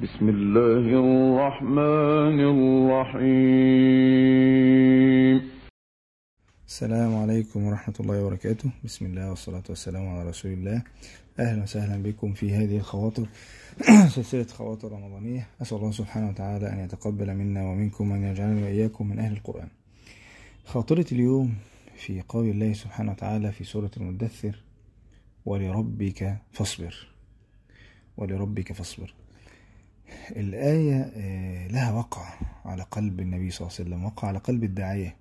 بسم الله الرحمن الرحيم السلام عليكم ورحمة الله وبركاته بسم الله والصلاة والسلام على رسول الله أهلا وسهلا بكم في هذه الخواطر سلسلة خواطر رمضانية أسأل الله سبحانه وتعالى أن يتقبل منا ومنكم وأن يجعلنا وإياكم من أهل القرآن خاطرة اليوم في قول الله سبحانه وتعالى في سورة المدثر ولربك فاصبر ولربك فاصبر الآية آه، لها وقع على قلب النبي صلى الله عليه وسلم وقع على قلب الداعية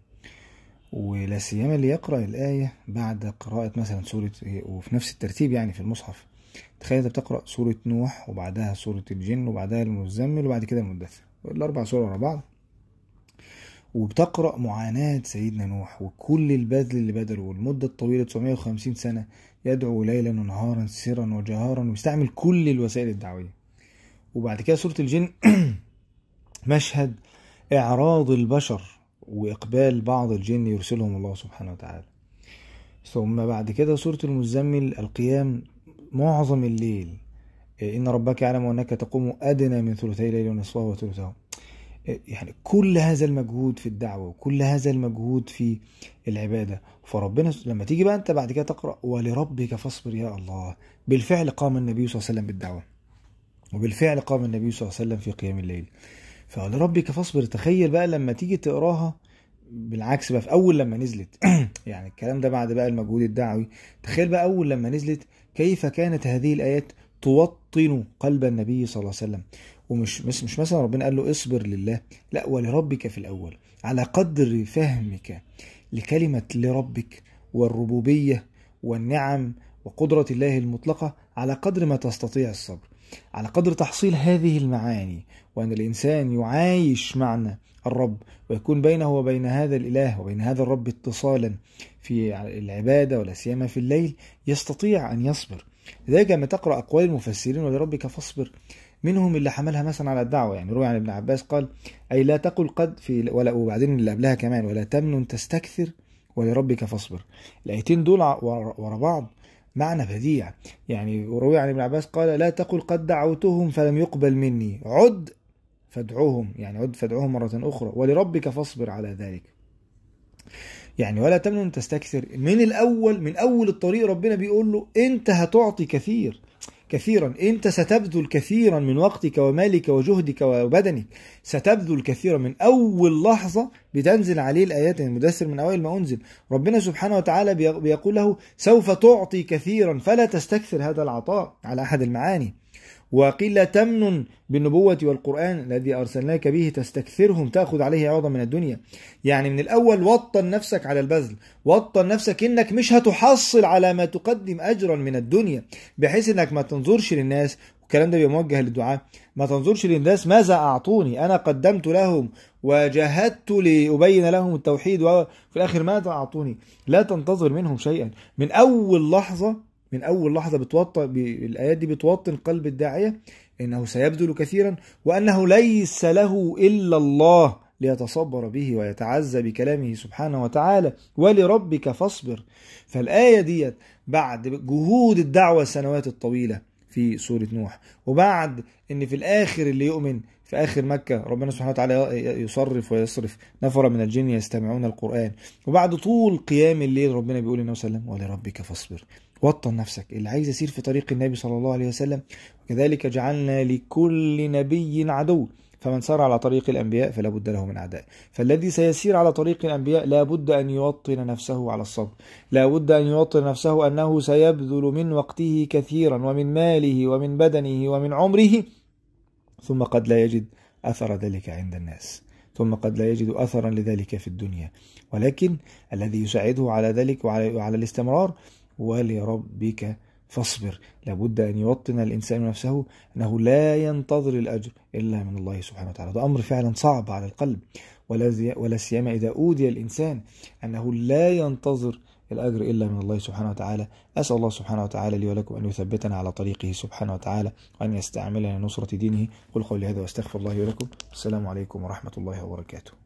ولا سيما اللي يقرأ الآية بعد قراءة مثلا سورة وفي نفس الترتيب يعني في المصحف تخيل أنت بتقرأ سورة نوح وبعدها سورة الجن وبعدها المزمل وبعد كده المدثر الأربع سور ورا بعض وبتقرأ معاناة سيدنا نوح وكل البذل اللي بذله والمدة الطويلة 950 سنة يدعو ليلا ونهارا سرا وجهارا ويستعمل كل الوسائل الدعوية وبعد كده سورة الجن مشهد إعراض البشر وإقبال بعض الجن يرسلهم الله سبحانه وتعالى ثم بعد كده سورة المزمل القيام معظم الليل إيه، إن ربك يعلم أنك تقوم أدنى من ثلثي الليل ونصفه وثلثه إيه، يعني كل هذا المجهود في الدعوة وكل هذا المجهود في العبادة فربنا لما تيجي بقى أنت بعد كده تقرأ ولربك فاصبر يا الله بالفعل قام النبي صلى الله عليه وسلم بالدعوة وبالفعل قام النبي صلى الله عليه وسلم في قيام الليل فقال ربك فاصبر تخيل بقى لما تيجي تقراها بالعكس بقى في اول لما نزلت يعني الكلام ده بعد بقى المجهود الدعوي تخيل بقى اول لما نزلت كيف كانت هذه الايات توطن قلب النبي صلى الله عليه وسلم ومش مش, مش مثلا ربنا قال له اصبر لله لا ولربك في الاول على قدر فهمك لكلمه لربك والربوبيه والنعم وقدره الله المطلقه على قدر ما تستطيع الصبر على قدر تحصيل هذه المعاني وأن الإنسان يعايش معنى الرب ويكون بينه وبين هذا الإله وبين هذا الرب اتصالا في العبادة ولا سيما في الليل يستطيع أن يصبر لذلك لما تقرأ أقوال المفسرين ولربك فاصبر منهم اللي حملها مثلا على الدعوة يعني روي عن ابن عباس قال أي لا تقل قد في ولا وبعدين اللي قبلها كمان ولا تمنن تستكثر ولربك فاصبر الآيتين دول ورا بعض معنى بديع يعني وروي عن ابن عباس قال لا تقل قد دعوتهم فلم يقبل مني عد فادعوهم يعني عد فادعوهم مرة أخرى ولربك فاصبر على ذلك يعني ولا تمنن تستكثر من الأول من أول الطريق ربنا بيقول له أنت هتعطي كثير كثيرا أنت ستبذل كثيرا من وقتك ومالك وجهدك وبدنك ستبذل كثيرا من أول لحظة بتنزل عليه الآيات يعني المدثر من أوائل ما أنزل ربنا سبحانه وتعالى بيقول له سوف تعطي كثيرا فلا تستكثر هذا العطاء على أحد المعاني وقيل تمن بالنبوة والقرآن الذي أرسلناك به تستكثرهم تأخذ عليه عوضا من الدنيا يعني من الأول وطن نفسك على البذل وطن نفسك إنك مش هتحصل على ما تقدم أجرا من الدنيا بحيث إنك ما تنظرش للناس الكلام ده بيبقى موجه للدعاء ما تنظرش للناس ماذا أعطوني أنا قدمت لهم وجاهدت لأبين لهم التوحيد وفي الآخر ماذا أعطوني لا تنتظر منهم شيئا من أول لحظة من اول لحظه بتوطن الايات دي بتوطن قلب الداعيه انه سيبذل كثيرا وانه ليس له الا الله ليتصبر به ويتعزى بكلامه سبحانه وتعالى ولربك فاصبر فالايه ديت بعد جهود الدعوه السنوات الطويله في سورة نوح وبعد ان في الاخر اللي يؤمن في اخر مكة ربنا سبحانه وتعالى يصرف ويصرف نفر من الجن يستمعون القرآن وبعد طول قيام الليل ربنا بيقول للنبي صلى الله عليه وسلم ولربك فاصبر وطن نفسك اللي عايز يسير في طريق النبي صلى الله عليه وسلم وكذلك جعلنا لكل نبي عدو فمن سار على طريق الأنبياء فلا بد له من أعداء فالذي سيسير على طريق الأنبياء لا بد أن يوطن نفسه على الصبر لا بد أن يوطن نفسه أنه سيبذل من وقته كثيرا ومن ماله ومن بدنه ومن عمره ثم قد لا يجد أثر ذلك عند الناس ثم قد لا يجد أثرا لذلك في الدنيا ولكن الذي يساعده على ذلك وعلى, الاستمرار ولربك فاصبر لابد أن يوطن الإنسان نفسه أنه لا ينتظر الأجر إلا من الله سبحانه وتعالى ده أمر فعلا صعب على القلب ولا سيما إذا أودي الإنسان أنه لا ينتظر الأجر إلا من الله سبحانه وتعالى أسأل الله سبحانه وتعالى لي ولكم أن يثبتنا على طريقه سبحانه وتعالى وأن يستعملنا لنصرة دينه قل قولي هذا وأستغفر الله لكم ولكم السلام عليكم ورحمة الله وبركاته